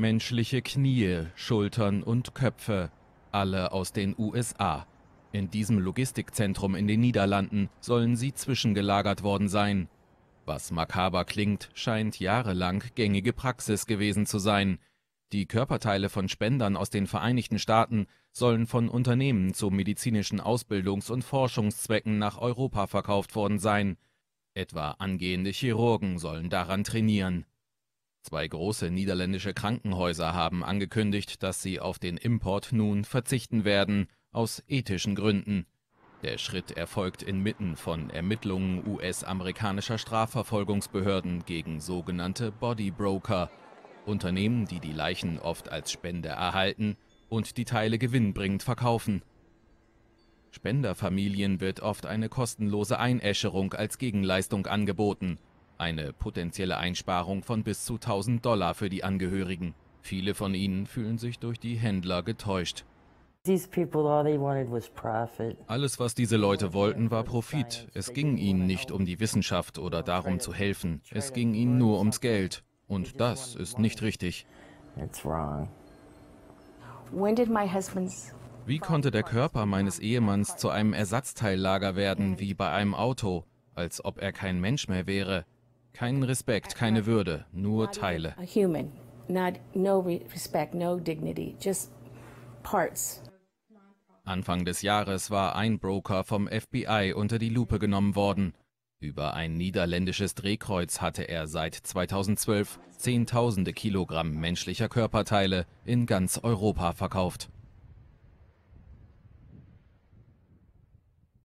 Menschliche Knie, Schultern und Köpfe, alle aus den USA. In diesem Logistikzentrum in den Niederlanden sollen sie zwischengelagert worden sein. Was makaber klingt, scheint jahrelang gängige Praxis gewesen zu sein. Die Körperteile von Spendern aus den Vereinigten Staaten sollen von Unternehmen zu medizinischen Ausbildungs- und Forschungszwecken nach Europa verkauft worden sein. Etwa angehende Chirurgen sollen daran trainieren. Zwei große niederländische Krankenhäuser haben angekündigt, dass sie auf den Import nun verzichten werden, aus ethischen Gründen. Der Schritt erfolgt inmitten von Ermittlungen US-amerikanischer Strafverfolgungsbehörden gegen sogenannte Bodybroker, Unternehmen, die die Leichen oft als Spende erhalten und die Teile gewinnbringend verkaufen. Spenderfamilien wird oft eine kostenlose Einäscherung als Gegenleistung angeboten – eine potenzielle Einsparung von bis zu 1000 Dollar für die Angehörigen. Viele von ihnen fühlen sich durch die Händler getäuscht. Alles, was diese Leute wollten, war Profit. Es ging ihnen nicht um die Wissenschaft oder darum zu helfen. Es ging ihnen nur ums Geld. Und das ist nicht richtig. Wie konnte der Körper meines Ehemanns zu einem Ersatzteillager werden, wie bei einem Auto, als ob er kein Mensch mehr wäre? Keinen Respekt, keine Würde, nur Teile. Anfang des Jahres war ein Broker vom FBI unter die Lupe genommen worden. Über ein niederländisches Drehkreuz hatte er seit 2012 Zehntausende Kilogramm menschlicher Körperteile in ganz Europa verkauft.